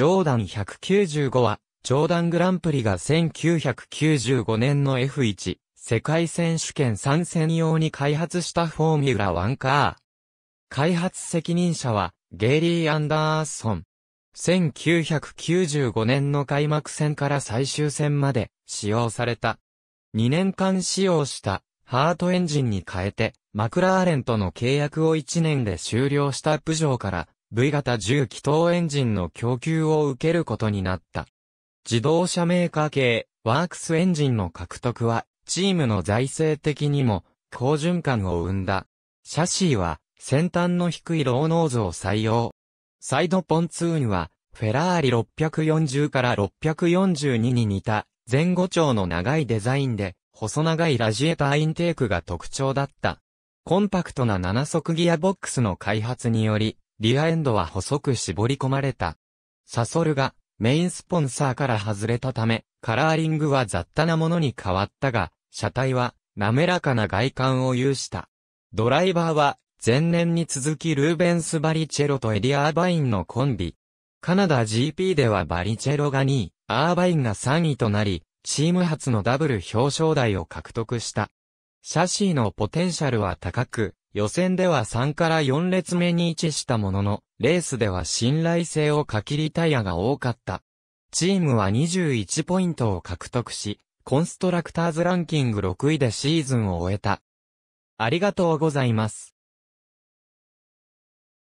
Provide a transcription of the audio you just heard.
ジョーダン195は、ジョーダングランプリが1995年の F1 世界選手権参戦用に開発したフォーミュラワンカー。開発責任者はゲイリー・アンダーソン。1995年の開幕戦から最終戦まで使用された。2年間使用したハートエンジンに変えてマクラーレンとの契約を1年で終了したプジョーから V 型重気筒エンジンの供給を受けることになった。自動車メーカー系、ワークスエンジンの獲得は、チームの財政的にも、好循環を生んだ。シャシーは、先端の低いローノーズを採用。サイドポンツーンは、フェラーリ640から642に似た、前後長の長いデザインで、細長いラジエーターインテークが特徴だった。コンパクトな7速ギアボックスの開発により、リアエンドは細く絞り込まれた。サソルがメインスポンサーから外れたため、カラーリングは雑多なものに変わったが、車体は滑らかな外観を有した。ドライバーは前年に続きルーベンス・バリチェロとエディ・アーバインのコンビ。カナダ GP ではバリチェロが2位、アーバインが3位となり、チーム初のダブル表彰台を獲得した。シャシーのポテンシャルは高く、予選では3から4列目に位置したものの、レースでは信頼性をかきりタイヤが多かった。チームは21ポイントを獲得し、コンストラクターズランキング6位でシーズンを終えた。ありがとうございます。